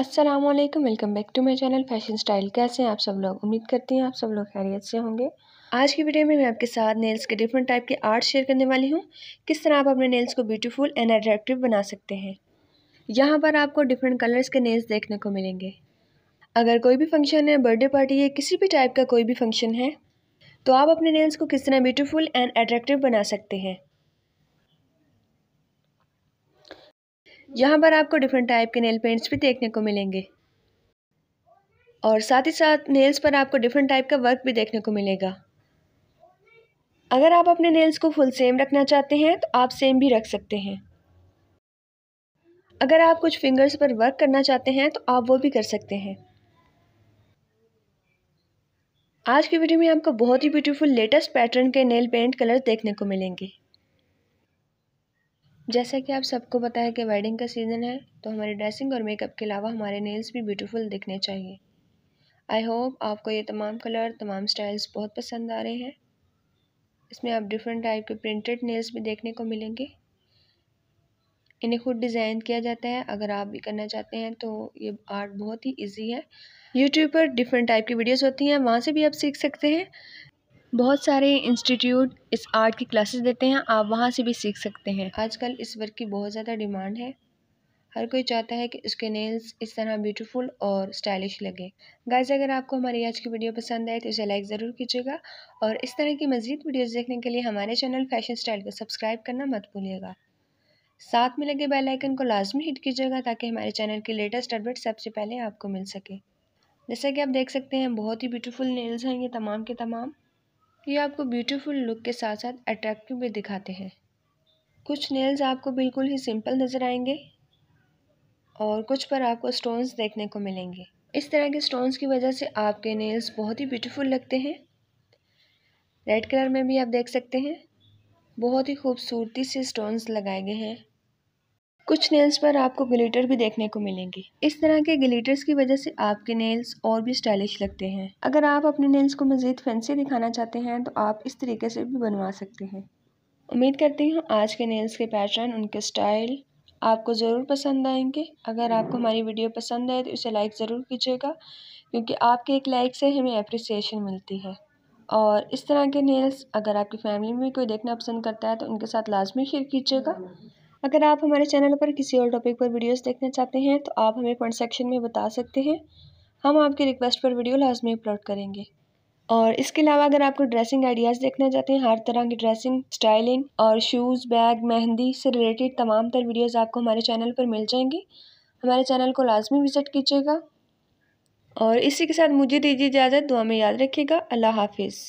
अस्सलाम वालेकुम welcome back to my channel fashion style कैसे हैं आप सब लोग उम्मीद करती हैं आप सब लोग खैरियत से होंगे आज की वीडियो में मैं आपके साथ नेल्स के डिफरेंट टाइप के आर्ट शेयर करने वाली हूँ किस तरह आप अपने नेल्स को ब्यूटीफुल एंड अट्रैक्टिव बना सकते हैं यहाँ पर आपको डिफरेंट कलर्स के नेल्स देखने को मिलेंगे अगर कोई भी फंक्शन है बर्थडे पार्टी है किसी भी टाइप का कोई भी फंक्शन है तो आप अपने नेल्स को किस तरह ब्यूटीफुल एंड अट्रैक्टिव बना सकते हैं यहाँ पर आपको डिफरेंट टाइप के नेल पेंट्स भी देखने को मिलेंगे और साथ ही साथ नेल्स पर आपको डिफरेंट टाइप का वर्क भी देखने को मिलेगा अगर आप अपने नेल्स को फुल सेम रखना चाहते हैं तो आप सेम भी रख सकते हैं अगर आप कुछ फिंगर्स पर वर्क करना चाहते हैं तो आप वो भी कर सकते हैं आज की वीडियो में आपको बहुत ही ब्यूटीफुल लेटेस्ट पैटर्न के नेल पेंट कलर देखने को मिलेंगे जैसा कि आप सबको पता है कि वेडिंग का सीज़न है तो हमारे ड्रेसिंग और मेकअप के अलावा हमारे नेल्स भी ब्यूटीफुल दिखने चाहिए आई होप आपको ये तमाम कलर तमाम स्टाइल्स बहुत पसंद आ रहे हैं इसमें आप डिफरेंट टाइप के प्रिंटेड नेल्स भी देखने को मिलेंगे इन्हें खुद डिज़ाइन किया जाता है अगर आप भी करना चाहते हैं तो ये आर्ट बहुत ही इजी है यूट्यूब पर डिफरेंट टाइप की वीडियोस होती हैं वहाँ से भी आप सीख सकते हैं बहुत सारे इंस्टीट्यूट इस आर्ट की क्लासेस देते हैं आप वहाँ से भी सीख सकते हैं आजकल इस वर्क की बहुत ज़्यादा डिमांड है हर कोई चाहता है कि उसके नेल्स इस तरह ब्यूटीफुल और स्टाइलिश लगे गाइज अगर आपको हमारी आज की वीडियो पसंद आए तो इसे लाइक ज़रूर कीजिएगा और इस तरह की मज़ीद वीडियोस देखने के लिए हमारे चैनल फैशन स्टाइल को सब्सक्राइब करना मत भूलिएगा साथ में लगे बेल आइकन को लाजमी हिट कीजिएगा ताकि हमारे चैनल की लेटेस्ट अपडेट सबसे पहले आपको मिल सके जैसा कि आप देख सकते हैं बहुत ही ब्यूटीफुल नेल्स हैं ये तमाम के तमाम ये आपको ब्यूटीफुल लुक के साथ साथ अट्रैक्टिव भी दिखाते हैं कुछ नेल्स आपको बिल्कुल ही सिंपल नज़र आएंगे और कुछ पर आपको स्टोन्स देखने को मिलेंगे इस तरह के स्टोन्स की वजह से आपके नेल्स बहुत ही ब्यूटीफुल लगते हैं रेड कलर में भी आप देख सकते हैं बहुत ही खूबसूरती से स्टोन्स लगाए गए हैं कुछ नेल्स पर आपको ग्लिटर भी देखने को मिलेंगे इस तरह के ग्लिटर्स की वजह से आपके नेल्स और भी स्टाइलिश लगते हैं अगर आप अपने नेल्स को मज़ीद फैंसी दिखाना चाहते हैं तो आप इस तरीके से भी बनवा सकते हैं उम्मीद करती हूँ आज के नेल्स के पैटर्न उनके स्टाइल आपको ज़रूर पसंद आएंगे अगर आपको हमारी वीडियो पसंद आए तो इसे लाइक ज़रूर कीजिएगा क्योंकि आपके एक लाइक से हमें अप्रिसिएशन मिलती है और इस तरह के नेल्स अगर आपकी फैमिली में कोई देखना पसंद करता है तो उनके साथ लाजमी शेयर कीजिएगा अगर आप हमारे चैनल पर किसी और टॉपिक पर वीडियोस देखना चाहते हैं तो आप हमें कमेंट सेक्शन में बता सकते हैं हम आपकी रिक्वेस्ट पर वीडियो लाजमी अपलोड करेंगे और इसके अलावा अगर आपको ड्रेसिंग आइडियाज़ देखना चाहते हैं हर तरह की ड्रेसिंग स्टाइलिंग और शूज़ बैग मेहंदी से रिलेटेड तमाम तर वीडियोज़ आपको हमारे चैनल पर मिल जाएंगी हमारे चैनल को लाजमी विज़िट कीजिएगा और इसी के साथ मुझे दीजिए इजाज़त दुआ में याद रखिएगा अल्लाह हाफिज़